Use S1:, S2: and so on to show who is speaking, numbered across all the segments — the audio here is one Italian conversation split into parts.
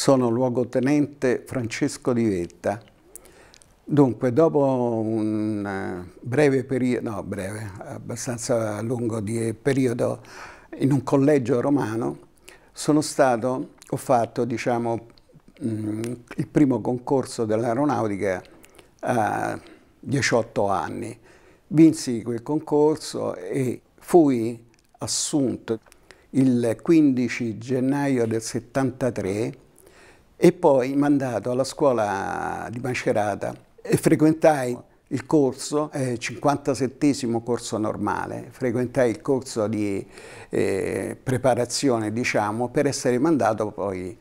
S1: sono luogotenente Francesco Di Vetta. Dunque, dopo un eh, breve periodo, no breve, abbastanza lungo di eh, periodo in un collegio romano, sono stato, ho fatto, diciamo, mm, il primo concorso dell'aeronautica a 18 anni. Vinsi quel concorso e fui assunto il 15 gennaio del 73 e poi mandato alla scuola di Macerata e frequentai il corso, eh, 57 corso normale, frequentai il corso di eh, preparazione diciamo per essere mandato poi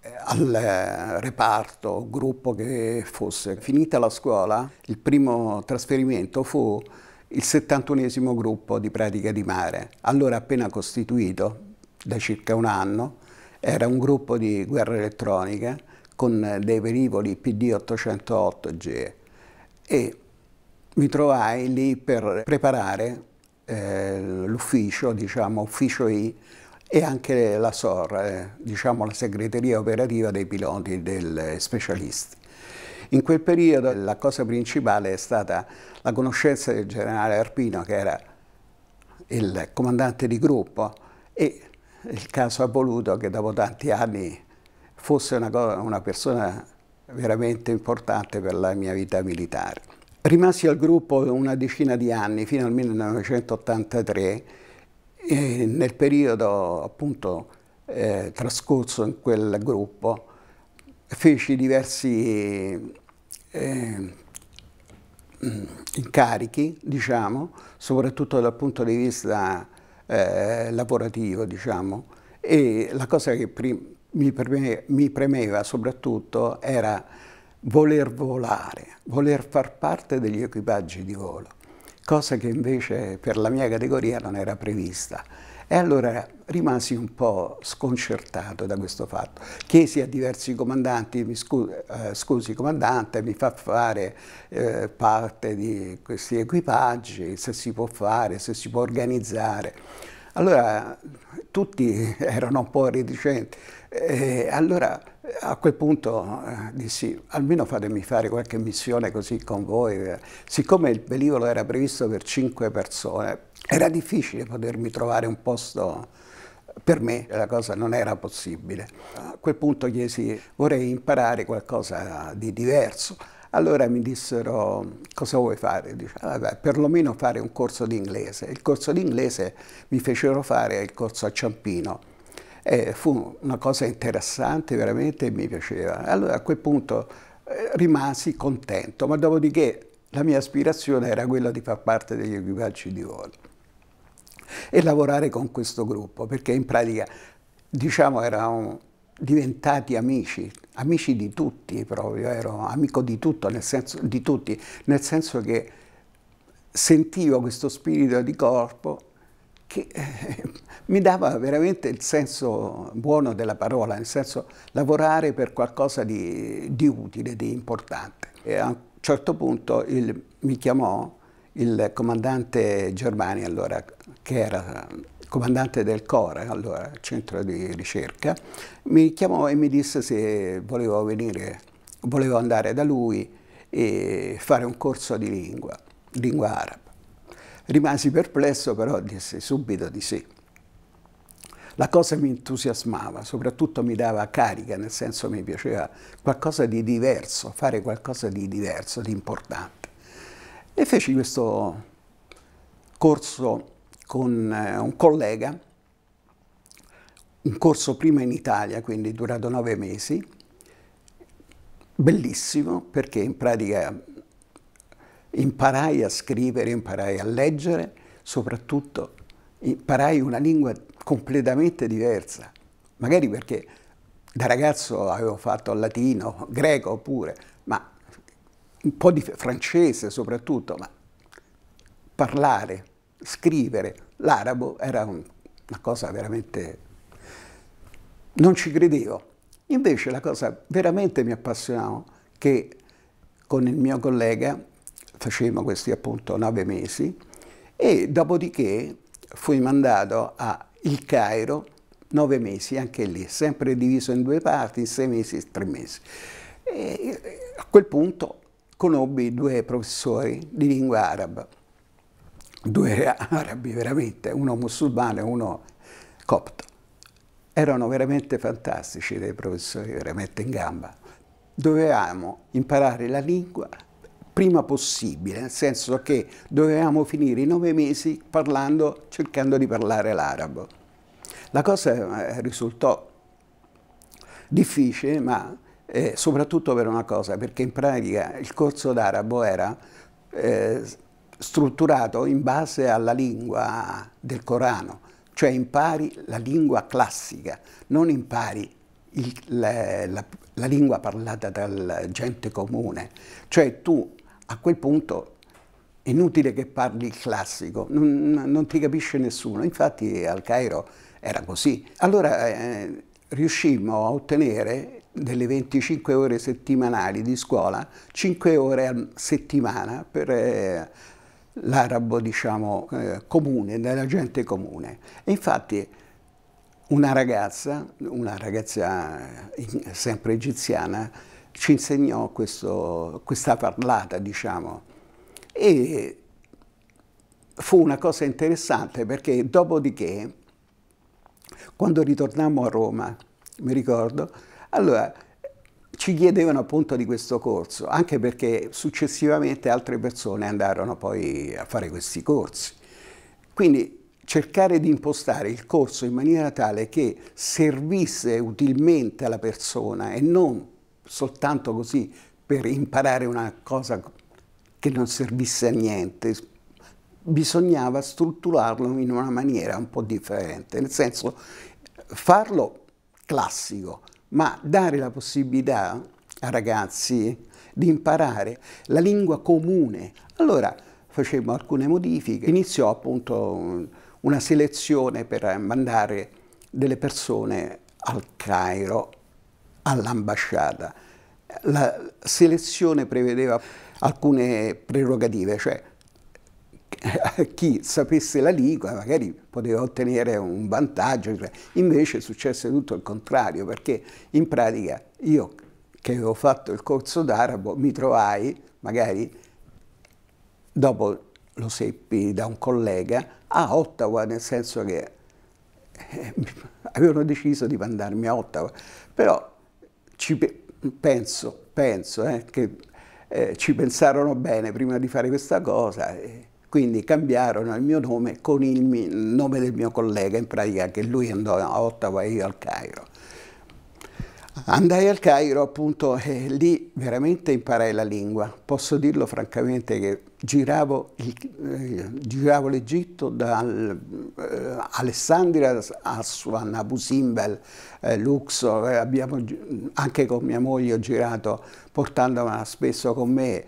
S1: eh, al reparto gruppo che fosse. Finita la scuola, il primo trasferimento fu il 71 gruppo di pratica di mare, allora appena costituito da circa un anno, era un gruppo di guerra elettronica con dei velivoli PD 808 g e mi trovai lì per preparare eh, l'ufficio, diciamo ufficio I e anche la SOR, eh, diciamo la segreteria operativa dei piloti del specialisti. In quel periodo la cosa principale è stata la conoscenza del generale Arpino che era il comandante di gruppo e il caso ha voluto che dopo tanti anni fosse una, una persona veramente importante per la mia vita militare. Rimasi al gruppo una decina di anni, fino al 1983, e nel periodo appunto eh, trascorso in quel gruppo feci diversi eh, incarichi, diciamo, soprattutto dal punto di vista eh, lavorativo, diciamo. E la cosa che mi, preme mi premeva soprattutto era voler volare, voler far parte degli equipaggi di volo, cosa che invece per la mia categoria non era prevista. E allora rimasi un po' sconcertato da questo fatto. Chiesi a diversi comandanti, mi scu eh, scusi comandante, mi fa fare eh, parte di questi equipaggi, se si può fare, se si può organizzare. Allora tutti erano un po' reticenti. Eh, allora a quel punto eh, dissi, almeno fatemi fare qualche missione così con voi. Siccome il velivolo era previsto per cinque persone, era difficile potermi trovare un posto per me la cosa non era possibile. A quel punto chiesi vorrei imparare qualcosa di diverso. Allora mi dissero cosa vuoi fare? Dice, vabbè, ah, perlomeno fare un corso di inglese. Il corso di inglese mi fecero fare il corso a Ciampino e fu una cosa interessante, veramente mi piaceva. Allora a quel punto eh, rimasi contento, ma dopodiché la mia aspirazione era quella di far parte degli equipaggi di volo e lavorare con questo gruppo, perché in pratica diciamo eravamo diventati amici, amici di tutti proprio, ero amico di, tutto, nel senso, di tutti, nel senso che sentivo questo spirito di corpo che eh, mi dava veramente il senso buono della parola, nel senso lavorare per qualcosa di, di utile, di importante. E a un certo punto il, mi chiamò il comandante Germani, allora, che era comandante del CORE, allora centro di ricerca, mi chiamò e mi disse se volevo venire, volevo andare da lui e fare un corso di lingua, lingua araba. Rimasi perplesso, però disse subito di sì. La cosa mi entusiasmava, soprattutto mi dava carica, nel senso mi piaceva qualcosa di diverso, fare qualcosa di diverso, di importante. E feci questo corso con eh, un collega, un corso prima in Italia, quindi durato nove mesi, bellissimo perché in pratica Imparai a scrivere, imparai a leggere, soprattutto imparai una lingua completamente diversa, magari perché da ragazzo avevo fatto latino, greco pure, ma un po' di francese soprattutto, ma parlare, scrivere l'arabo era un, una cosa veramente... non ci credevo. Invece la cosa veramente mi appassionava che con il mio collega facemmo questi appunto nove mesi e dopodiché fui mandato a Il Cairo nove mesi, anche lì, sempre diviso in due parti, in sei mesi e tre mesi. E a quel punto conobbi due professori di lingua araba, due arabi veramente, uno musulmano e uno copto. Erano veramente fantastici dei professori, veramente in gamba. Dovevamo imparare la lingua prima possibile, nel senso che dovevamo finire i nove mesi parlando, cercando di parlare l'arabo. La cosa eh, risultò difficile, ma eh, soprattutto per una cosa, perché in pratica il corso d'arabo era eh, strutturato in base alla lingua del Corano, cioè impari la lingua classica, non impari il, la, la, la, lingua parlata dalla gente comune, cioè tu a quel punto è inutile che parli il classico, non, non, ti capisce nessuno. Infatti al Cairo era così. Allora eh, riuscimmo a ottenere delle 25 ore settimanali di scuola, 5 ore a settimana per eh, l'arabo diciamo eh, comune, della gente comune. E infatti una ragazza, una ragazza eh, sempre egiziana, ci insegnò questo, questa parlata, diciamo. E fu una cosa interessante perché dopodiché, quando ritornammo a Roma, mi ricordo, allora ci chiedevano appunto di questo corso, anche perché successivamente altre persone andarono poi a fare questi corsi. Quindi cercare di impostare il corso in maniera tale che servisse utilmente alla persona e non soltanto così per imparare una cosa che non servisse a niente, bisognava strutturarlo in una maniera un po' differente, nel senso farlo classico, ma dare la possibilità a ragazzi di imparare la lingua comune. Allora facemmo alcune modifiche, iniziò appunto una selezione per mandare delle persone al Cairo all'ambasciata. La selezione prevedeva alcune prerogative, cioè eh, chi sapesse la lingua magari poteva ottenere un vantaggio, cioè, invece successe tutto il contrario, perché in pratica io che avevo fatto il corso d'arabo mi trovai magari dopo lo seppi da un collega a Ottawa, nel senso che eh, avevano deciso di mandarmi a Ottawa, però ci pe penso, penso eh, che eh, ci pensarono bene prima di fare questa cosa. Eh, quindi cambiarono il mio nome con il, mio, il nome del mio collega, in pratica che lui andò a Ottawa e io al Cairo. Andai al Cairo appunto e lì veramente imparai la lingua. Posso dirlo francamente che giravo, eh, l'Egitto eh, da eh, Alessandria a Swan, Abu Simbel, eh, Luxor, abbiamo, anche con mia moglie ho girato portandola spesso con me.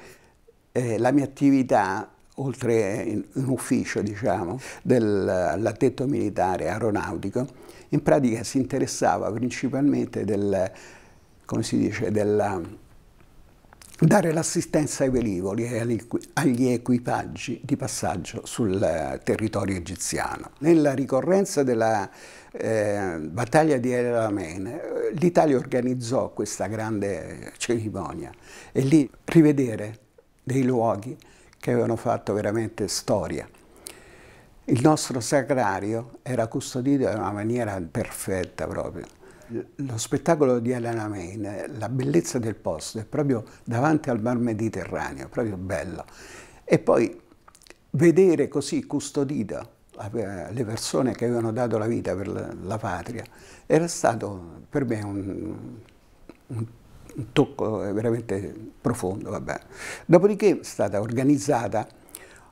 S1: Eh, la mia attività oltre un ufficio diciamo, dell'addetto militare aeronautico, in pratica si interessava principalmente del, come si dice, della, dare l'assistenza ai velivoli e agli equipaggi di passaggio sul territorio egiziano. Nella ricorrenza della eh, battaglia di El Alamein, l'Italia organizzò questa grande cerimonia e lì rivedere dei luoghi che avevano fatto veramente storia. Il nostro sagrario era custodito in una maniera perfetta proprio. Lo spettacolo di Elena Main, la bellezza del posto, è proprio davanti al mar Mediterraneo, proprio bello. E poi vedere così custodito eh, le persone che avevano dato la vita per la patria, era stato per me un, un un tocco eh, veramente profondo. Vabbè. Dopodiché è stata organizzata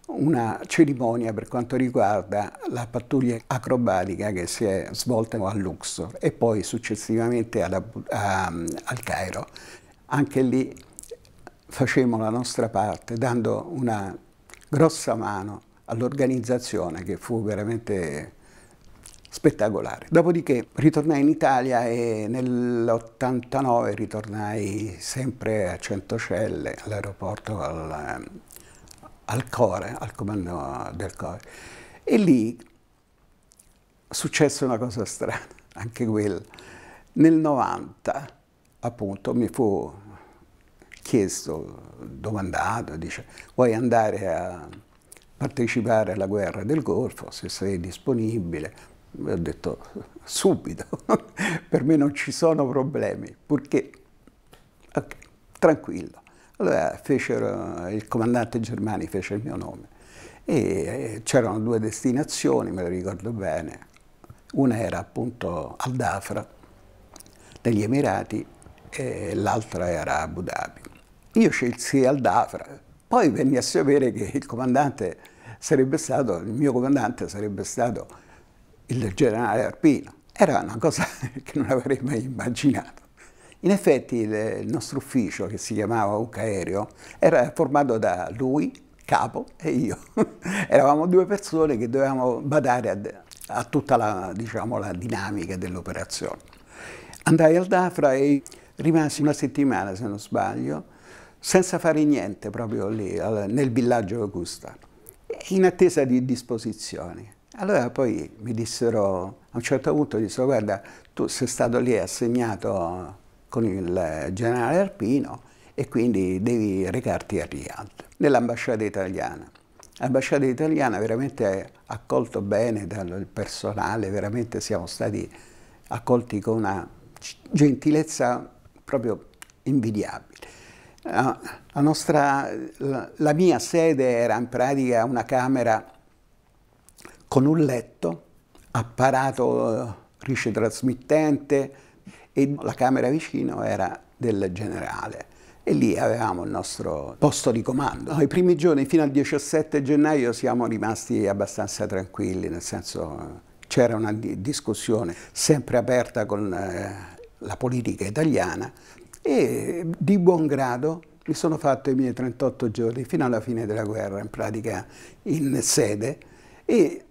S1: una cerimonia per quanto riguarda la pattuglia acrobatica che si è svolta a Luxor e poi successivamente ad, a, al Cairo. Anche lì facemmo la nostra parte dando una grossa mano all'organizzazione che fu veramente spettacolare. Dopodiché ritornai in Italia e nell'89 ritornai sempre a Centocelle, all'aeroporto al, al Core, al comando del Core. E lì successe una cosa strana, anche quella. Nel 90, appunto, mi fu chiesto, domandato, dice, vuoi andare a partecipare alla guerra del Golfo, se sei disponibile? E ho detto subito, per me non ci sono problemi, purché okay, tranquillo. Allora fecero, il comandante Germani fece il mio nome e c'erano due destinazioni, me lo ricordo bene. Una era appunto al Dafra, negli Emirati, e l'altra era a Abu Dhabi. Io scelsi al Dafra, poi venni a sapere che il comandante sarebbe stato, il mio comandante sarebbe stato il generale Arpino. Era una cosa che non avrei mai immaginato. In effetti il nostro ufficio, che si chiamava UCA era formato da lui, capo, e io. Eravamo due persone che dovevamo badare a, a tutta la, diciamo, la dinamica dell'operazione. Andai al Dafra e rimasi una settimana, se non sbaglio, senza fare niente proprio lì, nel villaggio Augusta, in attesa di disposizioni. Allora poi mi dissero, a un certo punto dissero, guarda, tu sei stato lì assegnato con il generale Arpino e quindi devi recarti a Riyadh, nell'ambasciata italiana. L'ambasciata italiana veramente accolto bene dal personale, veramente siamo stati accolti con una gentilezza proprio invidiabile. La, nostra, la mia sede era in pratica una camera con un letto, apparato eh, trasmittente e la camera vicino era del generale e lì avevamo il nostro posto di comando. I primi giorni fino al 17 gennaio siamo rimasti abbastanza tranquilli, nel senso eh, c'era una discussione sempre aperta con eh, la politica italiana e di buon grado mi sono fatto i miei 38 giorni fino alla fine della guerra, in pratica in sede e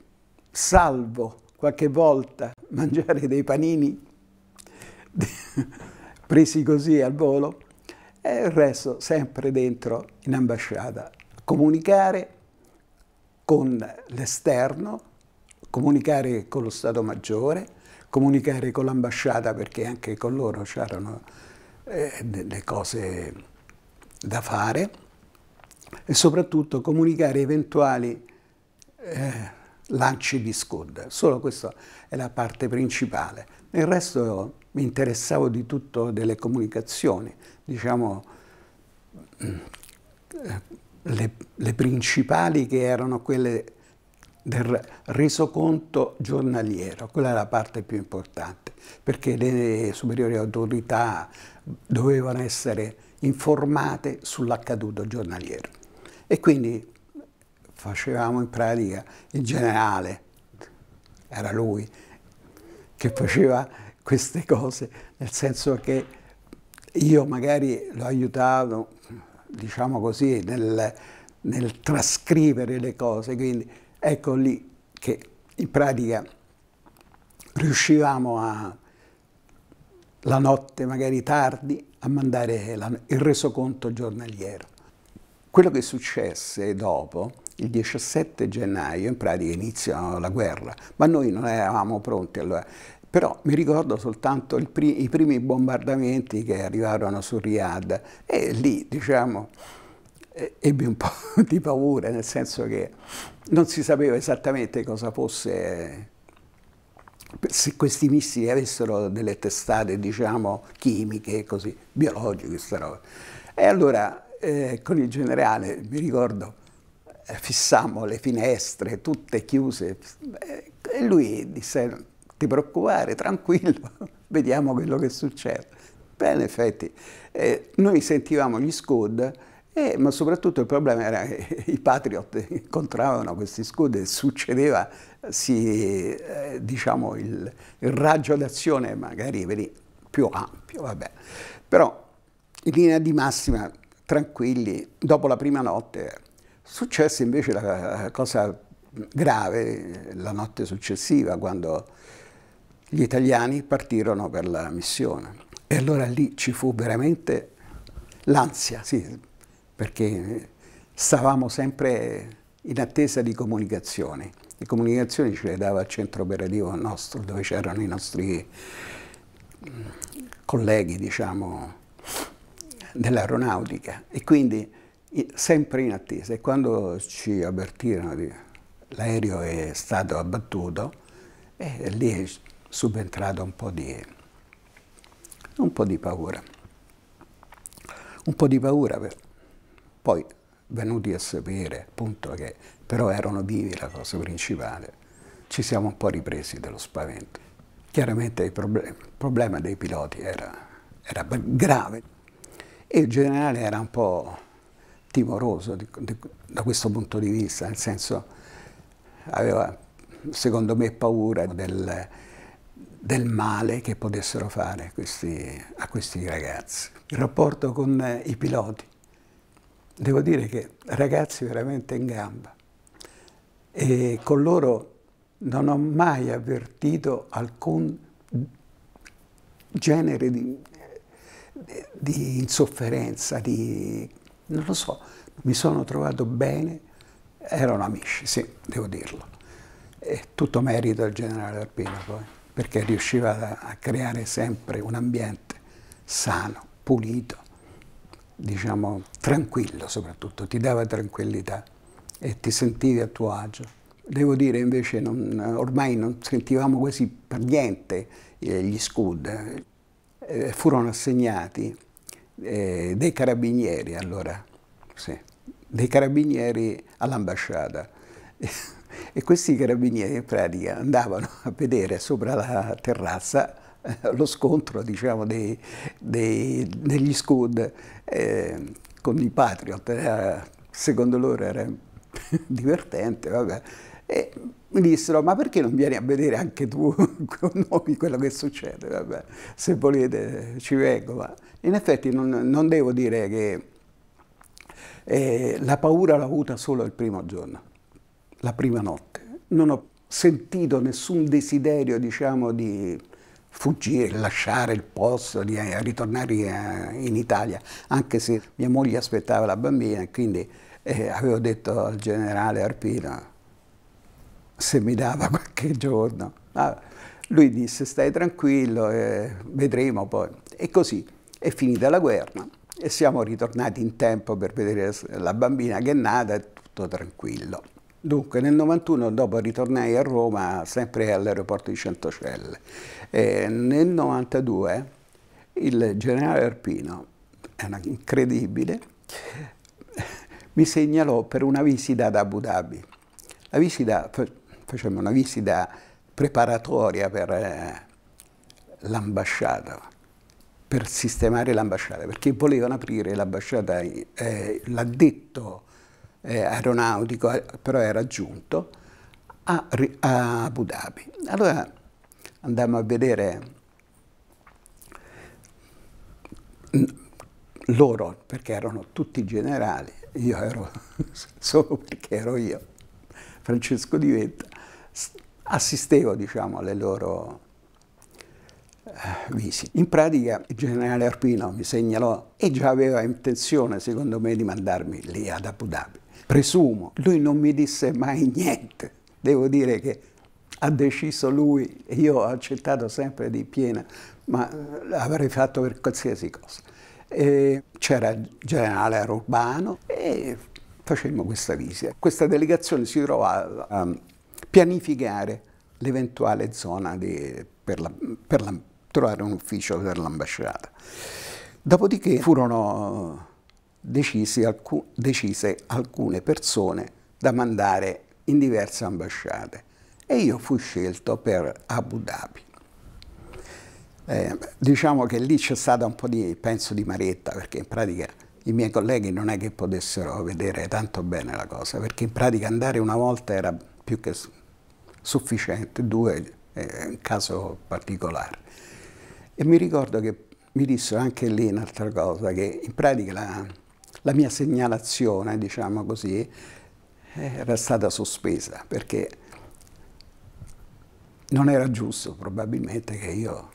S1: salvo qualche volta mangiare dei panini presi così al volo e il resto sempre dentro in ambasciata. Comunicare con l'esterno, comunicare con lo Stato Maggiore, comunicare con l'ambasciata perché anche con loro c'erano eh, delle cose da fare e soprattutto comunicare eventuali eh, lanci di Scud. Solo questa è la parte principale. Nel resto mi interessavo di tutto delle comunicazioni, diciamo mm, le, le principali che erano quelle del resoconto giornaliero, quella è la parte più importante, perché le superiori autorità dovevano essere informate sull'accaduto giornaliero. E quindi facevamo in pratica il generale, era lui che faceva queste cose, nel senso che io magari l'ho aiutato, diciamo così, nel, nel trascrivere le cose, quindi ecco lì che in pratica riuscivamo a, la notte, magari tardi, a mandare la, il resoconto giornaliero. Quello che successe dopo il 17 gennaio in pratica inizia la guerra, ma noi non eravamo pronti allora. Però mi ricordo soltanto pri i primi bombardamenti che arrivarono su Riyadh e lì, diciamo, ebbi un po' di paura, nel senso che non si sapeva esattamente cosa fosse, se questi missili avessero delle testate, diciamo, chimiche, così, biologiche, questa roba. E allora eh, con il generale, mi ricordo, eh, fissammo le finestre tutte chiuse eh, e lui disse ti preoccupare, tranquillo, vediamo quello che succede. Beh, in effetti, eh, noi sentivamo gli Scud, eh, ma soprattutto il problema era che i Patriot incontravano questi Scud e succedeva, sì, eh, diciamo, il, il raggio d'azione magari più ampio, vabbè. Però, in linea di massima, tranquilli, dopo la prima notte Successe invece la cosa grave la notte successiva quando gli italiani partirono per la missione. E allora lì ci fu veramente l'ansia, sì, perché stavamo sempre in attesa di comunicazioni. Le comunicazioni ce le dava il centro operativo nostro, dove c'erano i nostri mm, colleghi, diciamo, dell'aeronautica. E quindi sempre in attesa. E quando ci avvertirono che l'aereo è stato abbattuto, e eh, lì è subentrato un, un po' di, paura. Un po' di paura, per, poi venuti a sapere appunto che però erano vivi la cosa principale, ci siamo un po' ripresi dello spavento. Chiaramente il, problem il problema dei piloti era, era grave e il generale era un po' timoroso di, di, da questo punto di vista, nel senso aveva secondo me paura del, del male che potessero fare questi, a questi ragazzi. Il rapporto con eh, i piloti, devo dire che ragazzi veramente in gamba e con loro non ho mai avvertito alcun genere di, di insofferenza, di non lo so, mi sono trovato bene, erano amici, sì, devo dirlo. E tutto merito al generale Alpino poi, perché riusciva a creare sempre un ambiente sano, pulito, diciamo tranquillo soprattutto, ti dava tranquillità e ti sentivi a tuo agio. Devo dire invece non, ormai non sentivamo quasi per niente eh, gli scud, eh, furono assegnati eh, dei carabinieri allora, sì, dei carabinieri all'ambasciata. E questi carabinieri in pratica andavano a vedere sopra la terrazza eh, lo scontro diciamo, dei, dei, degli Scud eh, con i Patriot. Eh, secondo loro era divertente, vabbè. E mi dissero, ma perché non vieni a vedere anche tu con noi quello che succede? Vabbè, se volete ci vengo. Ma in effetti non, non devo dire che eh, la paura l'ho avuta solo il primo giorno, la prima notte. Non ho sentito nessun desiderio, diciamo, di fuggire, lasciare il posto, di eh, ritornare eh, in Italia, anche se mia moglie aspettava la bambina, quindi eh, avevo detto al generale Arpino, se mi dava qualche giorno. Ma ah, lui disse stai tranquillo, eh, vedremo poi. E così è finita la guerra e siamo ritornati in tempo per vedere la bambina che è nata e tutto tranquillo. Dunque, nel 91 dopo ritornai a Roma, sempre all'aeroporto di Centocelle. E nel 92 il generale Arpino, è incredibile, mi segnalò per una visita ad Abu Dhabi. La visita facemmo una visita preparatoria per eh, l'ambasciata, per sistemare l'ambasciata, perché volevano aprire l'ambasciata, eh, l'addetto eh, aeronautico, eh, però era giunto, a, a Abu Dhabi. Allora andammo a vedere loro, perché erano tutti generali, io ero solo perché ero io, Francesco Di Vetta, assistevo diciamo, alle loro eh, visite. In pratica il generale Arpino mi segnalò e già aveva intenzione, secondo me, di mandarmi lì ad Abu Dhabi. Presumo, lui non mi disse mai niente. Devo dire che ha deciso lui e io ho accettato sempre di piena, ma l'avrei eh, fatto per qualsiasi cosa. c'era il generale Urbano e facemmo questa visita. Questa delegazione si trovava a pianificare l'eventuale zona di, per, la, per la, trovare un ufficio per l'ambasciata. Dopodiché furono alcu decise alcune persone da mandare in diverse ambasciate e io fui scelto per Abu Dhabi. Eh, diciamo che lì c'è stata un po' di, penso, di maretta, perché in pratica i miei colleghi non è che potessero vedere tanto bene la cosa, perché in pratica andare una volta era più che sufficiente, due è un caso particolare. E mi ricordo che mi dissero anche lì un'altra cosa, che in pratica la, la mia segnalazione, diciamo così, era stata sospesa perché non era giusto probabilmente che io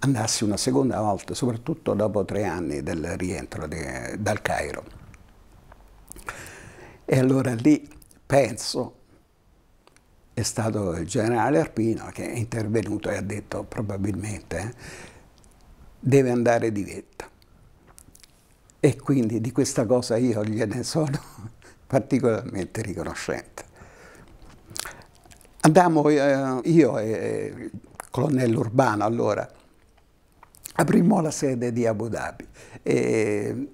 S1: andassi una seconda volta, soprattutto dopo tre anni del rientro de, dal Cairo. E allora lì penso è stato il generale Arpino che è intervenuto e ha detto probabilmente deve andare di vetta. E quindi di questa cosa io gliene sono particolarmente riconoscente. Andiamo eh, io e il colonnello Urbano allora, aprimmo la sede di Abu Dhabi e,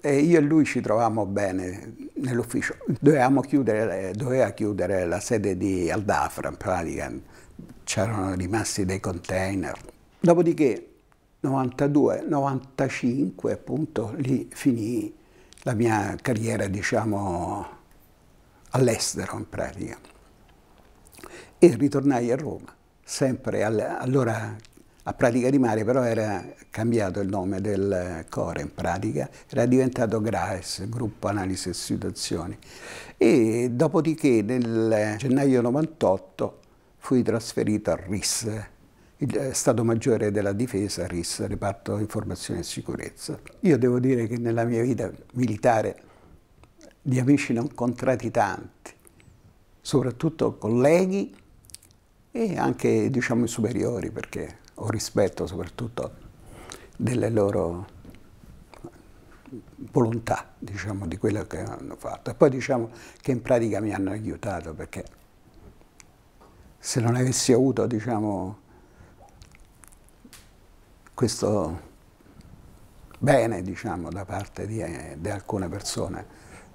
S1: e io e lui ci trovavamo bene nell'ufficio. Dovevamo chiudere, doveva chiudere la sede di Aldafra, in pratica c'erano rimasti dei container. Dopodiché 92, 95 appunto lì finì la mia carriera diciamo all'estero in pratica e ritornai a Roma, sempre allora a Pratica di Mare però era cambiato il nome del core in pratica, era diventato GRAES, Gruppo Analisi e Situazioni. E dopodiché nel gennaio 98 fui trasferito a RIS, il Stato Maggiore della Difesa, RIS, Reparto Informazione e Sicurezza. Io devo dire che nella mia vita militare di amici ne ho incontrati tanti, soprattutto colleghi e anche diciamo superiori perché o rispetto soprattutto delle loro volontà, diciamo, di quello che hanno fatto. E poi diciamo che in pratica mi hanno aiutato perché se non avessi avuto, diciamo, questo bene, diciamo, da parte di, eh, di alcune persone,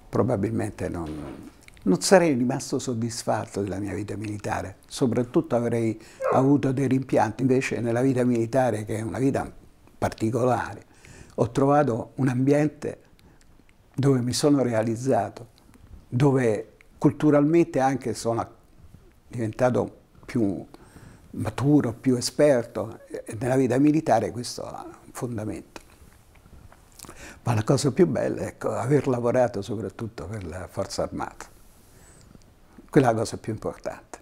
S1: probabilmente non, non sarei rimasto soddisfatto della mia vita militare, soprattutto avrei avuto dei rimpianti. Invece nella vita militare, che è una vita particolare, ho trovato un ambiente dove mi sono realizzato, dove culturalmente anche sono diventato più maturo, più esperto. Nella vita militare questo è un fondamento. Ma la cosa più bella è ecco, aver lavorato soprattutto per la Forza Armata quella è la cosa più importante.